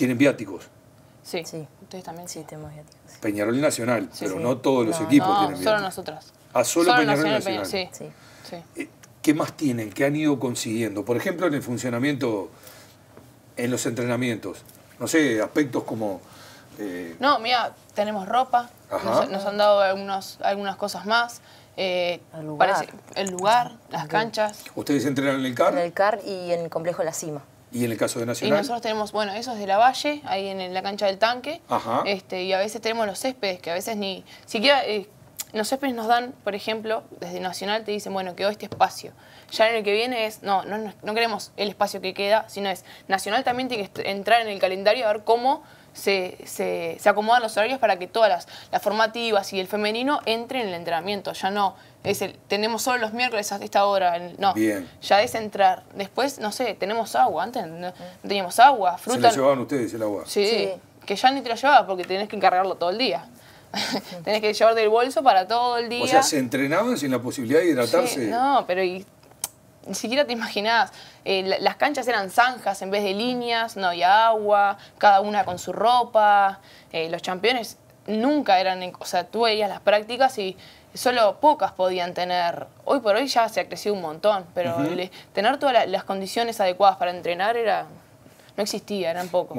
tienen viáticos. Sí. sí. Ustedes también sí tenemos viáticos. Peñarol y Nacional, pero no todos los equipos tienen viáticos. solo nosotros. Ah, solo, Peñarol Nacional. sí. sí. Eh, ¿Qué más tienen? ¿Qué han ido consiguiendo? Por ejemplo, en el funcionamiento, en los entrenamientos. No sé, aspectos como... Eh, no, mira, tenemos ropa. Nos, han dado algunas cosas más. Eh, el lugar. el lugar, las canchas. ¿Ustedes entrenan en el CAR? En el CAR y en el Complejo La Cima. Y en el caso de Nacional. Y nosotros tenemos, bueno, eso es de la Valle, ahí en la cancha del tanque. Este, y a veces tenemos los céspedes, que a veces ni siquiera. Eh, los céspedes nos dan, por ejemplo, desde Nacional te dicen, bueno, quedó este espacio. Ya en el que viene es, no, no, no queremos el espacio que queda, sino es, Nacional también tiene que entrar en el calendario a ver cómo se, se, se, acomodan los horarios para que todas las, las, formativas y el femenino entren en el entrenamiento. Ya no es el, tenemos solo los miércoles a esta hora. No, ya es entrar. Después, no sé, tenemos agua. Antes no, teníamos agua, fruta. Se la llevaban ustedes el agua. Sí, que ya ni te la llevabas porque tenés que encargarlo todo el día. tenés que llevar del bolso para todo el día. O sea, se entrenaban sin la posibilidad de hidratarse. no, pero y ni siquiera te imaginabas. Eh, las canchas eran zanjas en vez de líneas, no había agua, cada una con su ropa. Eh, los campeones nunca eran, o sea, tú veías las prácticas y solo pocas podían tener. Hoy por hoy ya se ha crecido un montón, pero tener todas las condiciones adecuadas para entrenar era no existía, eran pocos.